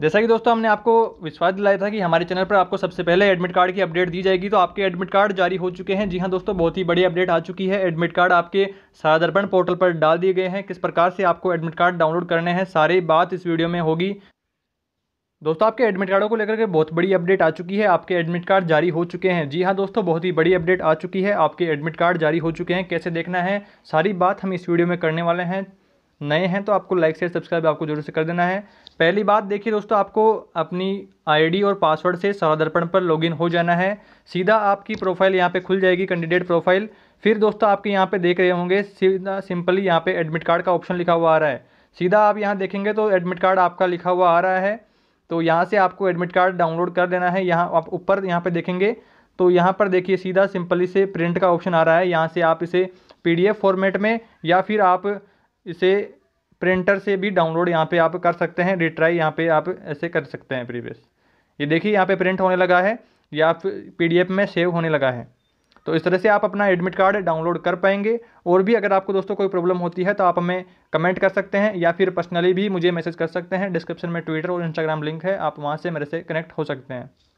जैसा कि दोस्तों हमने आपको विश्वास दिलाया था कि हमारे चैनल पर आपको सबसे पहले एडमिट कार्ड की अपडेट दी जाएगी तो आपके एडमिट कार्ड जारी हो चुके हैं जी हाँ दोस्तों बहुत ही बड़ी अपडेट आ चुकी है एडमिट कार्ड आपके साधारण पोर्टल पर डाल दिए गए हैं किस प्रकार से आपको एडमिट कार्ड डाउनलोड करने हैं सारी बात इस वीडियो में होगी दोस्तों आपके एडमिट कार्डों को लेकर के बहुत बड़ी अपडेट आ चुकी है आपके एडमिट कार्ड जारी हो चुके हैं जी हाँ दोस्तों बहुत ही बड़ी अपडेट आ चुकी है आपके एडमिट कार्ड जारी हो चुके हैं कैसे देखना है सारी बात हम इस वीडियो में करने वाले हैं नए हैं तो आपको लाइक शेयर सब्सक्राइब आपको जरूर से कर देना है पहली बात देखिए दोस्तों आपको अपनी आईडी और पासवर्ड से सारा दर्पण पर लॉगिन हो जाना है सीधा आपकी प्रोफाइल यहाँ पे खुल जाएगी कैंडिडेट प्रोफाइल फिर दोस्तों आपके यहाँ पे देख रहे होंगे सीधा सिंपली यहाँ पे एडमिट कार्ड का ऑप्शन लिखा हुआ आ रहा है सीधा आप यहाँ देखेंगे तो एडमिट कार्ड आपका लिखा हुआ आ रहा है तो यहाँ से आपको एडमिट कार्ड डाउनलोड कर देना है यहाँ आप ऊपर यहाँ पर देखेंगे तो यहाँ पर देखिए सीधा सिंपली से प्रिंट का ऑप्शन आ रहा है यहाँ से आप इसे पी फॉर्मेट में या फिर आप इसे प्रिंटर से भी डाउनलोड यहाँ पे आप कर सकते हैं रिट्राई यहाँ पे आप ऐसे कर सकते हैं प्रीवियस ये देखिए यहाँ पे प्रिंट होने लगा है या पीडीएफ में सेव होने लगा है तो इस तरह से आप अपना एडमिट कार्ड डाउनलोड कर पाएंगे और भी अगर आपको दोस्तों कोई प्रॉब्लम होती है तो आप हमें कमेंट कर सकते हैं या फिर पर्सनली भी मुझे मैसेज कर सकते हैं डिस्क्रिप्शन में ट्विटर और इंस्टाग्राम लिंक है आप वहाँ से मेरे से कनेक्ट हो सकते हैं